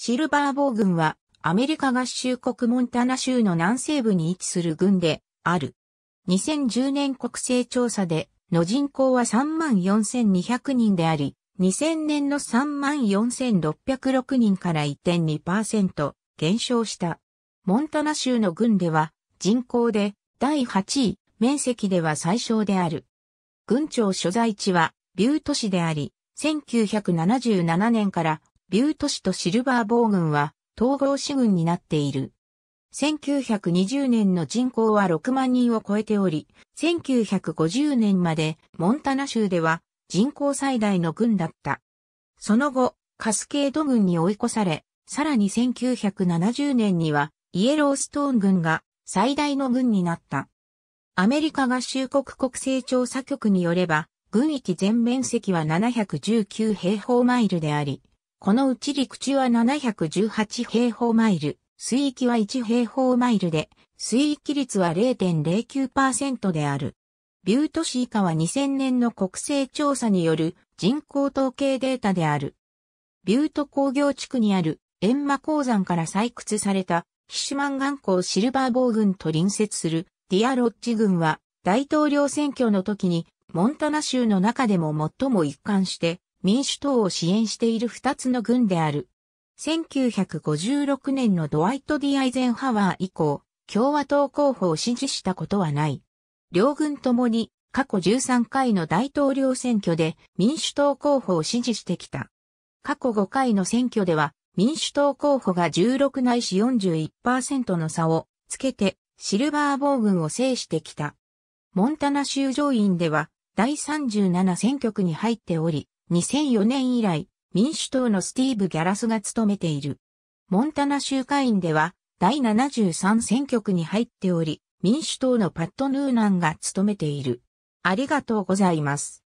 シルバーボー軍は、アメリカ合衆国モンタナ州の南西部に位置する軍である。2010年国勢調査で、の人口は34,200人であり、2000年の34,606人から1.2%減少した。モンタナ州の軍では、人口で第8位、面積では最小である。軍庁所在地は、ビュート市であり、1977年からビュート市とシルバーボーは統合市軍になっている。1920年の人口は6万人を超えており、1950年までモンタナ州では人口最大の軍だった。その後、カスケード軍に追い越され、さらに1970年にはイエローストーン軍が最大の軍になった。アメリカ合衆国国勢調査局によれば、軍域全面積は719平方マイルであり、このうち陸地は718平方マイル、水域は1平方マイルで、水域率は0.09%である。ビュート市以下は2000年の国勢調査による人口統計データである。ビュート工業地区にある閻魔鉱山から採掘されたヒシュマン岩鉱シルバーボ軍群と隣接するディアロッジ群は大統領選挙の時にモンタナ州の中でも最も一貫して民主党を支援している二つの軍である。1956年のドワイト・ディ・アイゼンハワー以降、共和党候補を支持したことはない。両軍ともに過去13回の大統領選挙で民主党候補を支持してきた。過去5回の選挙では民主党候補が16ないし41%の差をつけてシルバー暴軍を制してきた。モンタナ州上院では第37選挙区に入っており、2004年以来、民主党のスティーブ・ギャラスが務めている。モンタナ州会員では、第73選挙区に入っており、民主党のパット・ヌーナンが務めている。ありがとうございます。